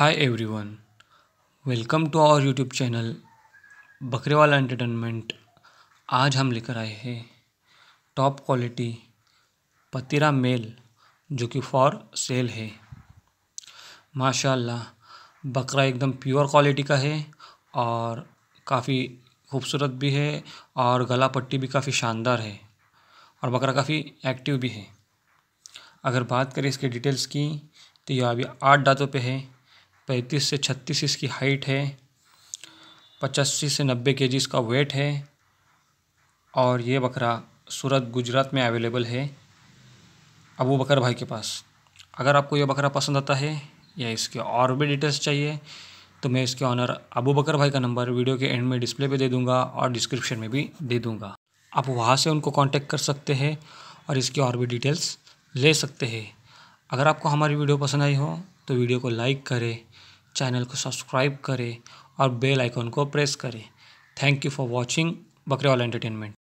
hi everyone welcome to our YouTube channel Bakrewala entertainment आज हम लेकर आए हैं टॉप क्वालिटी पतिरा मेल जो कि फॉर सेल है माशाल्लाह बकरा एकदम प्योर क्वालिटी का है और काफ़ी खूबसूरत भी है और गला पट्टी भी काफ़ी शानदार है और बकरा काफ़ी एक्टिव भी है अगर बात करें इसके डिटेल्स की तो यह अभी आठ दांतों पे है पैंतीस से छत्तीस इसकी हाइट है पचासी से नब्बे के जी इसका वेट है और ये बकरा सूरत गुजरात में अवेलेबल है अबू बकर भाई के पास अगर आपको यह बकरा पसंद आता है या इसके और भी डिटेल्स चाहिए तो मैं इसके ऑनर अबू बकर भाई का नंबर वीडियो के एंड में डिस्प्ले पे दे दूंगा और डिस्क्रिप्शन में भी दे दूंगा आप वहाँ से उनको कांटेक्ट कर सकते हैं और इसकी और भी डिटेल्स ले सकते हैं अगर आपको हमारी वीडियो पसंद आई हो तो वीडियो को लाइक करें चैनल को सब्सक्राइब करें और बेल आइकॉन को प्रेस करें thank you for watching Bakrewal entertainment